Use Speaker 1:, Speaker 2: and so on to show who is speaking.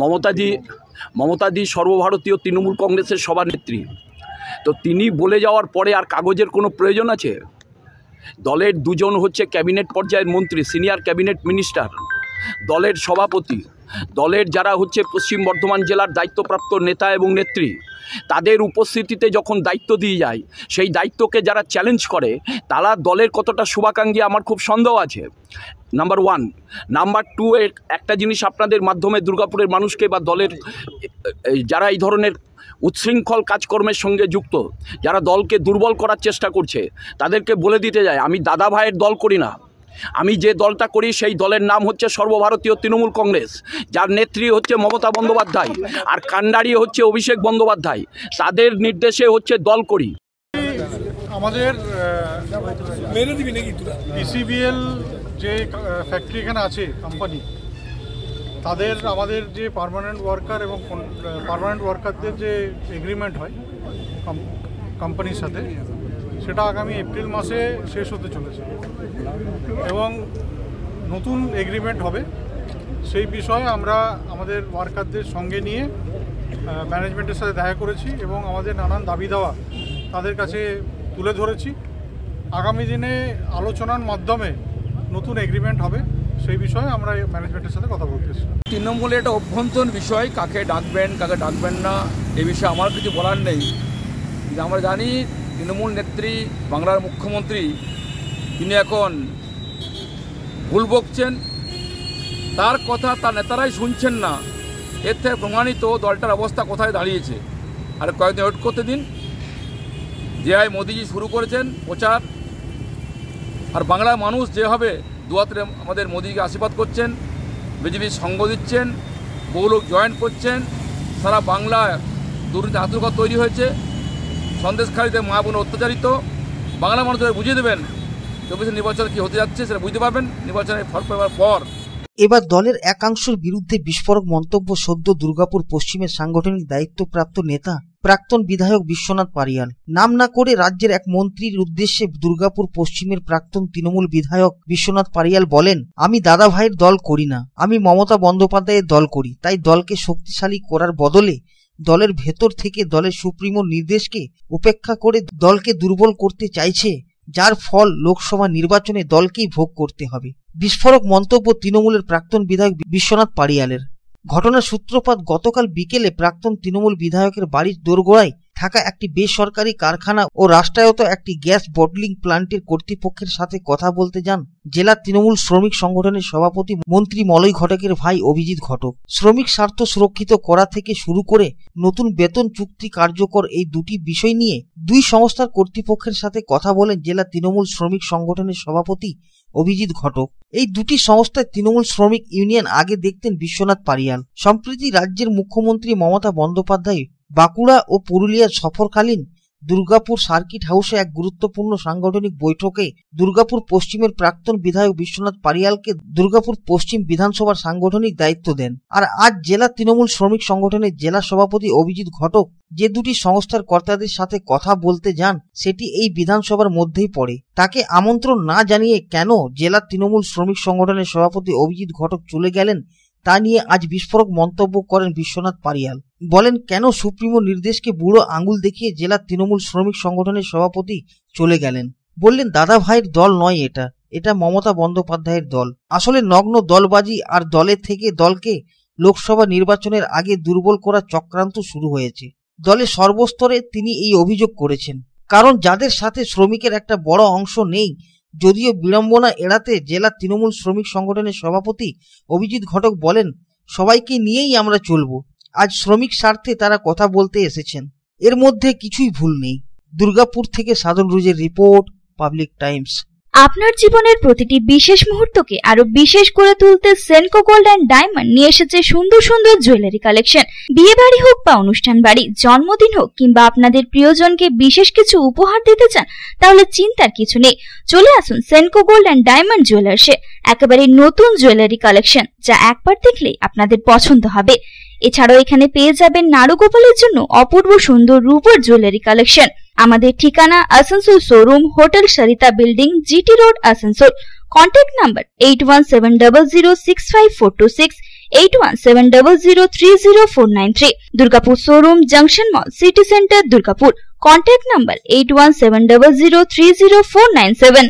Speaker 1: মমতাজি মমতাজি সর্বভারতীয় তৃণমূল কংগ্রেসের সভানেত্রী তো তিনি বলে যাওয়ার পরে আর কাগজের কোনো প্রয়োজন আছে দলের দুজন হচ্ছে ক্যাবিনেট পর্যায়ের মন্ত্রী সিনিয়র ক্যাবিনেট মিনিস্টার দলের সভাপতি দলের যারা হচ্ছে পশ্চিম বর্ধমান জেলার দায়িত্বপ্রাপ্ত নেতা এবং নেত্রী তাদের উপস্থিতিতে যখন দায়িত্ব দিয়ে যায় সেই দায়িত্বকে যারা চ্যালেঞ্জ করে তারা দলের কতটা শুভাকাঙ্ক্ষী আমার খুব সন্দেহ আছে নাম্বার ওয়ান নাম্বার টু এর একটা জিনিস আপনাদের মাধ্যমে দুর্গাপুরের মানুষকে বা দলের যারা এই ধরনের উচ্ছৃঙ্খল কাজকর্মের সঙ্গে যুক্ত যারা দলকে দুর্বল করার চেষ্টা করছে তাদেরকে বলে দিতে যায় আমি দাদা ভাইয়ের দল করি না আমি যে দলটা করি সেই দলের নাম হচ্ছে সর্বভারতীয় তৃণমূল কংগ্রেস যার নেত্রী হচ্ছে মমতা বন্দ্যোপাধ্যায় আর কান্ডারি হচ্ছে অভিষেক বন্দ্যোপাধ্যায় তাদের নির্দেশে হচ্ছে দল করি
Speaker 2: আমাদের মেনে দিবি নাকি পিসিবিএল যে ফ্যাক্টরি এখানে আছে কোম্পানি তাদের আমাদের যে পারমানেন্ট ওয়ার্কার এবং পারমানেন্ট ওয়ার্কারদের যে এগ্রিমেন্ট হয় কোম্পানির সাথে সেটা আগামী এপ্রিল মাসে শেষ হতে চলেছে এবং নতুন এগ্রিমেন্ট হবে সেই বিষয়ে আমরা আমাদের ওয়ার্কারদের সঙ্গে নিয়ে ম্যানেজমেন্টের সাথে দেখা করেছি এবং আমাদের নানান দাবি দেওয়া তাদের কাছে তুলে ধরেছি আগামী দিনে আলোচনার মাধ্যমে নতুন এগ্রিমেন্ট হবে সেই বিষয়ে আমরা ম্যানেজমেন্টের সাথে কথা
Speaker 3: বলতেছি তৃণমূলে এটা অভ্যন্তরীণ বিষয় কাকে ডাকবেন কাকে ডাকবেন না এ বিষয়ে আমার কিছু বলার নেই আমরা জানি তৃণমূল নেত্রী বাংলার মুখ্যমন্ত্রী তিনি এখন ভুল বকছেন তার কথা তার নেতারাই শুনছেন না এর থেকে প্রমাণিত দলটার অবস্থা কোথায় দাঁড়িয়েছে আর কয়েকদিন ওয়েট করতে দিন আই মোদিজি শুরু করেছেন প্রচার আর বাংলার মানুষ যেভাবে দুয়াত্রে আমাদের মোদীকে আশীর্বাদ করছেন বিজেপির সঙ্গ দিচ্ছেন বহু লোক জয়েন করছেন সারা বাংলা দুর্নীতি আতঙ্ক তৈরি হয়েছে সন্দেশখালীতে মা বোন অত্যাচারিত বাংলা মানুষদের বুঝিয়ে দেবেন চব্বিশে নির্বাচন কি হতে যাচ্ছে সেটা বুঝতে পারবেন নির্বাচনের ফল পাওয়ার পর
Speaker 4: এবার দলের একাংশের বিরুদ্ধে বিস্ফোরক মন্তব্য সদ্য দুর্গাপুর পশ্চিমের সাংগঠনিক দায়িত্বপ্রাপ্ত নেতা প্রাক্তন বিধায়ক বিশ্বনাথ পারিয়াল নাম না করে রাজ্যের এক মন্ত্রীর উদ্দেশ্যে দুর্গাপুর পশ্চিমের প্রাক্তন তৃণমূল বিধায়ক বিশ্বনাথ পারিয়াল বলেন আমি দাদা ভাইয়ের দল করি না আমি মমতা বন্দ্যোপাধ্যায়ের দল করি তাই দলকে শক্তিশালী করার বদলে দলের ভেতর থেকে দলের সুপ্রিমো নির্দেশকে উপেক্ষা করে দলকে দুর্বল করতে চাইছে যার ফল লোকসভা নির্বাচনে দলকেই ভোগ করতে হবে বিস্ফোরক মন্তব্য তৃণমূলের প্রাক্তন বিধায়ক বিশ্বনাথ পাড়িয়ালের ঘটনার সূত্রপাত গতকাল বিকেলে প্রাক্তন তৃণমূল বিধায়কের বাড়ির দোরগোড়ায় থাকা একটি বেসরকারি কারখানা ও রাষ্ট্রায়ত একটি গ্যাস বটলিং প্লান্টের কর্তৃপক্ষের সাথে কথা বলতে যান জেলা তৃণমূল শ্রমিক সংগঠনের সভাপতি মন্ত্রী মলয় ঘটকের ভাই অভিজিৎ ঘটক শ্রমিক স্বার্থ সুরক্ষিত করা থেকে শুরু করে নতুন বেতন চুক্তি কার্যকর এই দুটি বিষয় নিয়ে দুই সংস্থার কর্তৃপক্ষের সাথে কথা বলেন জেলা তৃণমূল শ্রমিক সংগঠনের সভাপতি অভিজিৎ ঘটক এই দুটি সংস্থায় তৃণমূল শ্রমিক ইউনিয়ন আগে দেখতেন বিশ্বনাথ পারিয়াল সম্প্রতি রাজ্যের মুখ্যমন্ত্রী মমতা বন্দ্যোপাধ্যায় বাঁকুড়া ও পুরুলিয়া সফরকালীন দুর্গাপুর সার্কিট হাউসে এক গুরুত্বপূর্ণ সাংগঠনিক বৈঠকে দুর্গাপুর পশ্চিমের প্রাক্তন বিধায়ক বিশ্বনাথ পারিয়ালকে দুর্গাপুর পশ্চিম বিধানসভার সাংগঠনিক দায়িত্ব দেন আর আজ জেলা তৃণমূল শ্রমিক সংগঠনের জেলা সভাপতি অভিজিৎ ঘটক যে দুটি সংস্থার কর্তাদের সাথে কথা বলতে যান সেটি এই বিধানসভার মধ্যেই পড়ে তাকে আমন্ত্রণ না জানিয়ে কেন জেলা তৃণমূল শ্রমিক সংগঠনের সভাপতি অভিজিৎ ঘটক চলে গেলেন তা নিয়ে আজ বিস্ফোরক মন্তব্য করেন বিশ্বনাথ পারিয়াল বলেন কেন সুপ্রিমো নির্দেশকে বুড়ো আঙুল দেখিয়ে জেলা তৃণমূল শ্রমিক সংগঠনের সভাপতি চলে গেলেন বললেন দাদা ভাইয়ের দল নয় এটা এটা মমতা বন্দ্যোপাধ্যায়ের দল আসলে নগ্ন দলবাজি আর দলের থেকে দলকে লোকসভা নির্বাচনের আগে দুর্বল করা চক্রান্ত শুরু হয়েছে দলের সর্বস্তরে তিনি এই অভিযোগ করেছেন কারণ যাদের সাথে শ্রমিকের একটা বড় অংশ নেই যদিও বিড়ম্বনা এড়াতে জেলা তৃণমূল শ্রমিক সংগঠনের সভাপতি অভিজিৎ ঘটক বলেন সবাইকে নিয়েই আমরা চলব আজ শ্রমিক স্বার্থে তারা কথা বলতে এসেছেন এর মধ্যে কিছুই ভুল নেই দুর্গাপুর থেকে সাধন রুজের রিপোর্ট পাবলিক টাইমস
Speaker 5: আপনার জীবনের প্রতিটি বিশেষ মুহূর্তকে আরো বিশেষ করে তুলতে সেনকো গোল্ড অ্যান্ড ডায়মন্ড নিয়ে এসেছে সুন্দর সুন্দর জুয়েলারি কালেকশন বিয়ে বাড়ি হোক বা অনুষ্ঠান বাড়ি জন্মদিন হোক কিংবা আপনাদের প্রিয়জনকে বিশেষ কিছু উপহার দিতে চান তাহলে চিন্তার কিছু নেই চলে আসুন সেনকো গোল্ড অ্যান্ড ডায়মন্ড জুয়েলার্সে একেবারে নতুন জুয়েলারি কালেকশন যা একবার দেখলেই আপনাদের পছন্দ হবে এছাড়াও এখানে পেয়ে যাবেন নারুগোপালের গোপালের জন্য অপূর্ব সুন্দর রূপর জুয়েলারি কালেকশন আমাদের ঠিকানা Asansol showroom hotel Sarita building GT road Asansol contact number eight one seven double zero six five four two six eight one seven double zero three zero four nine three Durgapur showroom junction mall city centre Durgapur contact number eight one seven double zero three zero four nine seven